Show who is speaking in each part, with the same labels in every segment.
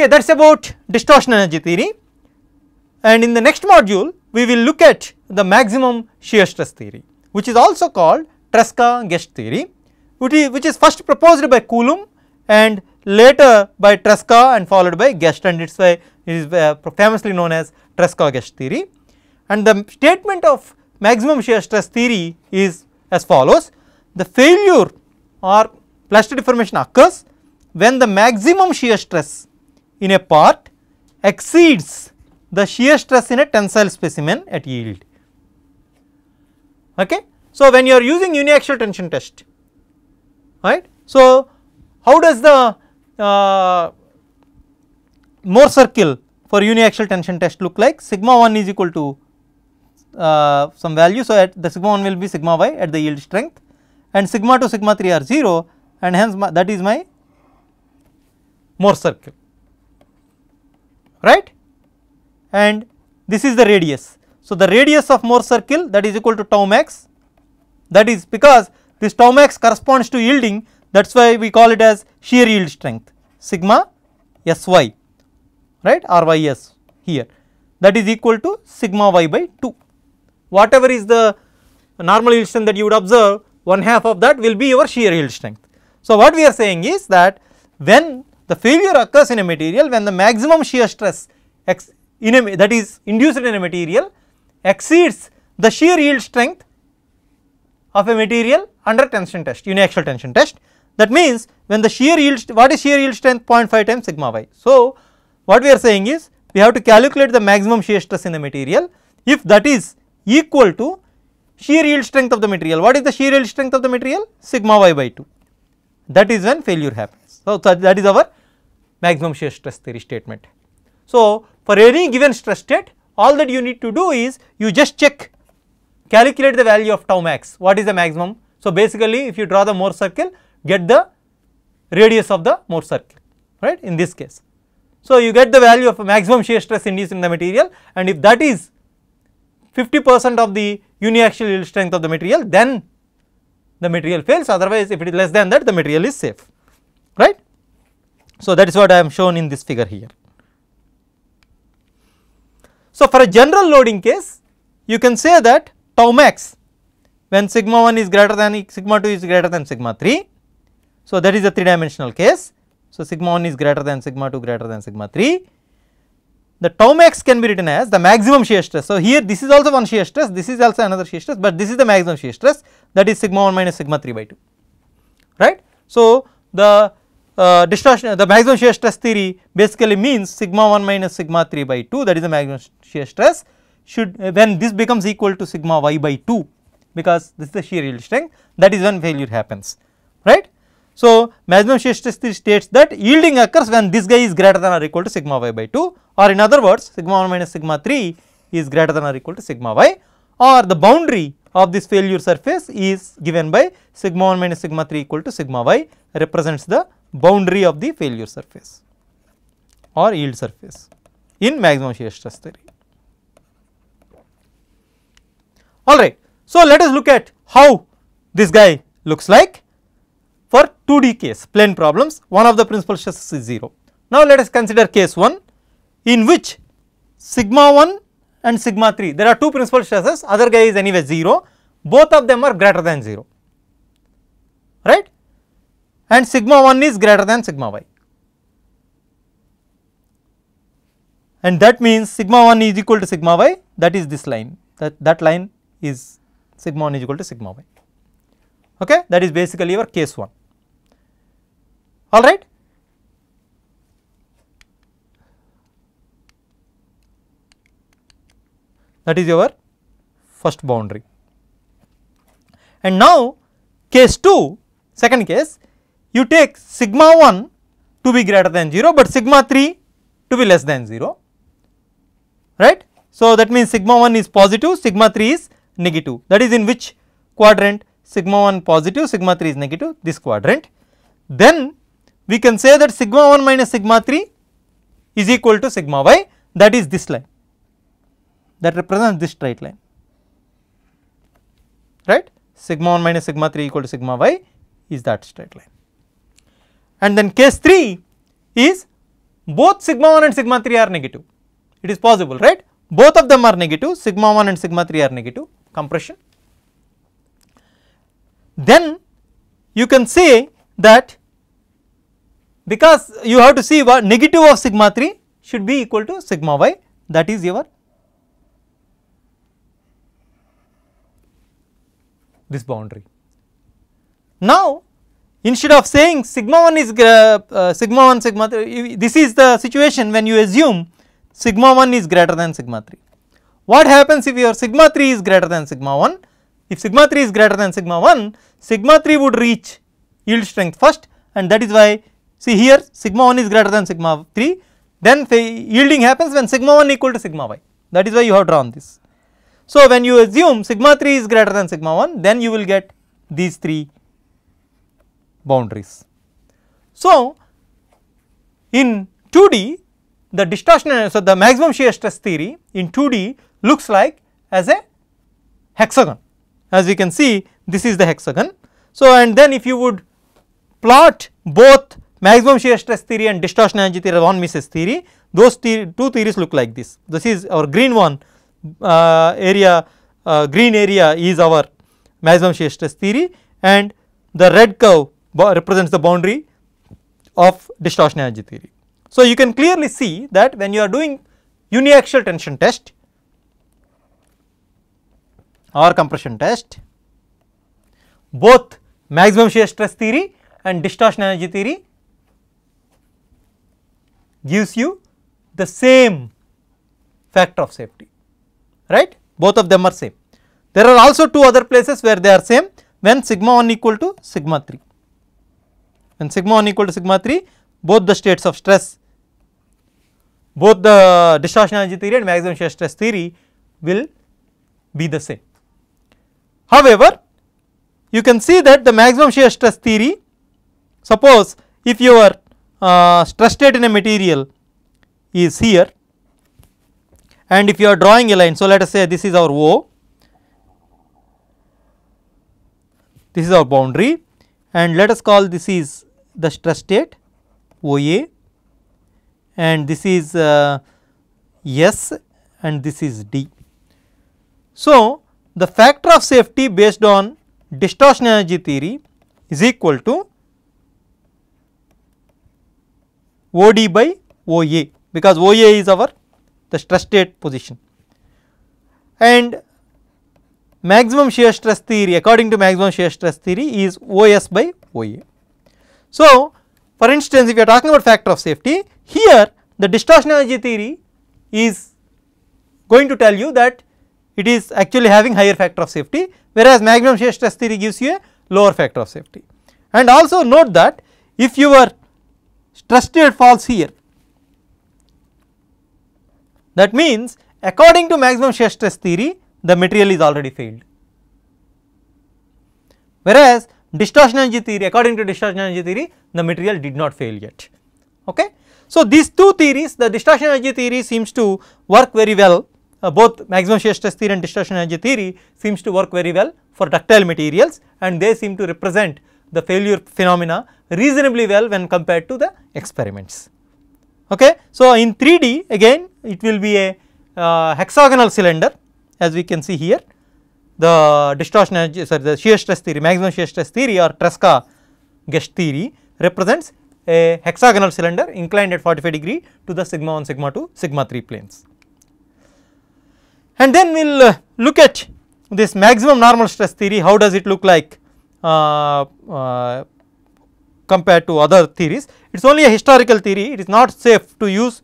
Speaker 1: Okay, that is about distortion energy theory and in the next module we will look at the maximum shear stress theory which is also called Tresca-Guest theory which is first proposed by Coulomb and later by Tresca and followed by Guest and it is why uh, it is famously known as Tresca-Guest theory. And the statement of maximum shear stress theory is as follows, the failure or plastic deformation occurs when the maximum shear stress in a part exceeds the shear stress in a tensile specimen at yield. Okay. So, when you are using uniaxial tension test, right. So, how does the uh, Mohr circle for uniaxial tension test look like? Sigma 1 is equal to uh, some value. So, at the sigma 1 will be sigma y at the yield strength and sigma 2 sigma 3 are 0 and hence my, that is my Mohr circle right and this is the radius. So, the radius of Mohr circle that is equal to tau max that is because this tau max corresponds to yielding that is why we call it as shear yield strength sigma sy right rys here that is equal to sigma y by 2. Whatever is the normal yield strength that you would observe one half of that will be your shear yield strength. So, what we are saying is that when the failure occurs in a material when the maximum shear stress in a, that is induced in a material exceeds the shear yield strength of a material under tension test, uniaxial tension test. That means, when the shear yield, what is shear yield strength? 0.5 times sigma y. So, what we are saying is, we have to calculate the maximum shear stress in the material if that is equal to shear yield strength of the material. What is the shear yield strength of the material? Sigma y by 2. That is when failure happens. So, that is our maximum shear stress theory statement. So, for any given stress state all that you need to do is you just check calculate the value of tau max what is the maximum. So, basically if you draw the Mohr circle get the radius of the Mohr circle right in this case. So, you get the value of maximum shear stress induced in the material and if that is 50 percent of the uniaxial yield strength of the material then the material fails otherwise if it is less than that the material is safe. So, that is what I am shown in this figure here. So, for a general loading case you can say that tau max when sigma 1 is greater than sigma 2 is greater than sigma 3. So, that is a 3 dimensional case. So, sigma 1 is greater than sigma 2 greater than sigma 3. The tau max can be written as the maximum shear stress. So, here this is also one shear stress, this is also another shear stress, but this is the maximum shear stress that is sigma 1 minus sigma 3 by 2, right. So, the uh, distortion the maximum shear stress theory basically means sigma 1 minus sigma 3 by 2 that is the maximum shear stress should when uh, this becomes equal to sigma y by 2 because this is the shear yield strength that is when failure happens right. So, maximum shear stress theory states that yielding occurs when this guy is greater than or equal to sigma y by 2 or in other words sigma 1 minus sigma 3 is greater than or equal to sigma y or the boundary of this failure surface is given by sigma 1 minus sigma 3 equal to sigma y represents the boundary of the failure surface or yield surface in maximum shear stress theory. Alright, so let us look at how this guy looks like for 2D case plane problems one of the principal stresses is 0. Now let us consider case 1 in which sigma 1 and sigma 3 there are two principal stresses other guy is anyway 0 both of them are greater than 0 and sigma 1 is greater than sigma y. And that means sigma 1 is equal to sigma y that is this line that, that line is sigma 1 is equal to sigma y okay that is basically your case 1 all right that is your first boundary and now case 2 second case you take sigma 1 to be greater than 0, but sigma 3 to be less than 0, right. So, that means sigma 1 is positive, sigma 3 is negative that is in which quadrant sigma 1 positive, sigma 3 is negative this quadrant. Then we can say that sigma 1 minus sigma 3 is equal to sigma y that is this line that represents this straight line right sigma 1 minus sigma 3 equal to sigma y is that straight line and then case 3 is both sigma 1 and sigma 3 are negative. It is possible, right? Both of them are negative, sigma 1 and sigma 3 are negative compression. Then you can say that because you have to see what negative of sigma 3 should be equal to sigma y that is your this boundary. Now instead of saying sigma 1 is uh, sigma 1 sigma 3 this is the situation when you assume sigma 1 is greater than sigma 3. What happens if your sigma 3 is greater than sigma 1? If sigma 3 is greater than sigma 1, sigma 3 would reach yield strength first and that is why see here sigma 1 is greater than sigma 3 then yielding happens when sigma 1 equal to sigma y that is why you have drawn this. So, when you assume sigma 3 is greater than sigma 1 then you will get these 3 boundaries. So, in 2D the distortion so the maximum shear stress theory in 2D looks like as a hexagon as we can see this is the hexagon. So, and then if you would plot both maximum shear stress theory and distortion energy theory von Mises theory those the two theories look like this. This is our green one uh, area uh, green area is our maximum shear stress theory and the red curve represents the boundary of distortion energy theory. So, you can clearly see that when you are doing uniaxial tension test or compression test, both maximum shear stress theory and distortion energy theory gives you the same factor of safety, right? Both of them are same. There are also two other places where they are same when sigma 1 equal to sigma 3. And sigma 1 equal to sigma 3 both the states of stress both the distortion energy theory and maximum shear stress theory will be the same. However, you can see that the maximum shear stress theory suppose if your uh, stress state in a material is here and if you are drawing a line. So, let us say this is our O, this is our boundary and let us call this is the stress state OA and this is uh, S and this is D. So, the factor of safety based on distortion energy theory is equal to OD by OA because OA is our the stress state position and maximum shear stress theory according to maximum shear stress theory is OS by OA. So, for instance, if you are talking about factor of safety, here the distortion energy theory is going to tell you that it is actually having higher factor of safety whereas maximum shear stress theory gives you a lower factor of safety. And also note that if your stress state falls here that means according to maximum shear stress theory the material is already failed. Whereas distortion energy theory according to distortion energy theory the material did not fail yet. Okay. So, these two theories the distortion energy theory seems to work very well uh, both maximum shear stress theory and distortion energy theory seems to work very well for ductile materials and they seem to represent the failure phenomena reasonably well when compared to the experiments. Okay. So, in 3D again it will be a uh, hexagonal cylinder as we can see here the distortion energy sorry the shear stress theory maximum shear stress theory or Tresca Guest theory represents a hexagonal cylinder inclined at 45 degree to the sigma 1 sigma 2 sigma 3 planes. And then we will uh, look at this maximum normal stress theory how does it look like uh, uh, compared to other theories it is only a historical theory it is not safe to use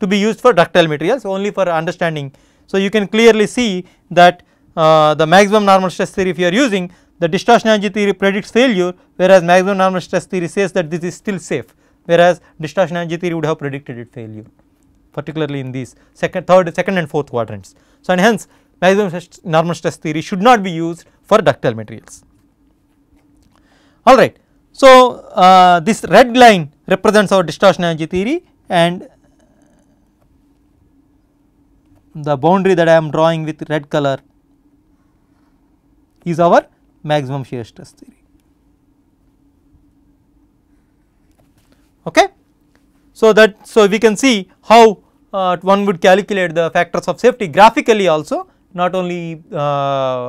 Speaker 1: to be used for ductile materials only for understanding. So, you can clearly see that uh, the maximum normal stress theory if you are using the distortion energy theory predicts failure whereas maximum normal stress theory says that this is still safe whereas distortion energy theory would have predicted it failure particularly in these second third second and fourth quadrants. So, and hence maximum stress, normal stress theory should not be used for ductile materials. All right. So, uh, this red line represents our distortion energy theory and the boundary that I am drawing with red color is our maximum shear stress theory. Okay. So, that so we can see how uh, one would calculate the factors of safety graphically also not only uh,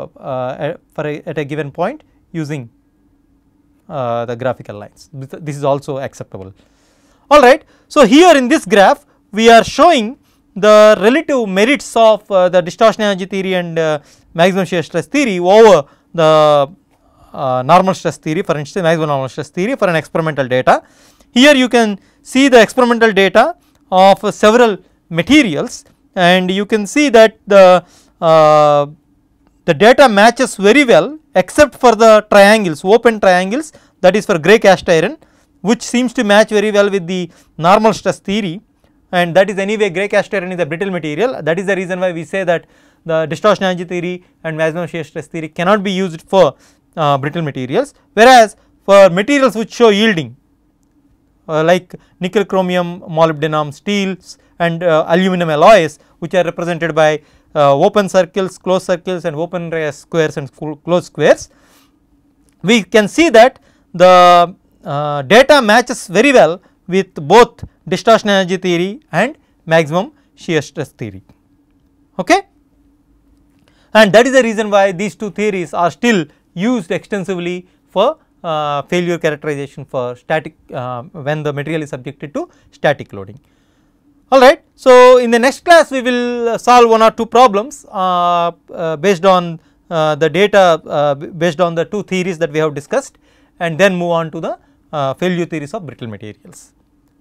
Speaker 1: uh, for a, at a given point using uh, the graphical lines this is also acceptable. Alright. So, here in this graph we are showing the relative merits of uh, the distortion energy theory and uh, maximum shear stress theory over the uh, normal stress theory for instance maximum normal stress theory for an experimental data. Here you can see the experimental data of several materials and you can see that the, uh, the data matches very well except for the triangles open triangles that is for grey cast iron which seems to match very well with the normal stress theory and that is anyway grey cast iron is a brittle material that is the reason why we say that the distortion energy theory and maximum shear stress theory cannot be used for uh, brittle materials whereas for materials which show yielding uh, like nickel chromium molybdenum steels and uh, aluminum alloys which are represented by uh, open circles closed circles and open squares and closed squares we can see that the uh, data matches very well with both distortion energy theory and maximum shear stress theory. Okay? And that is the reason why these two theories are still used extensively for uh, failure characterization for static uh, when the material is subjected to static loading. Alright. So, in the next class we will solve one or two problems uh, uh based on uh, the data uh, based on the two theories that we have discussed and then move on to the failure theories of brittle materials.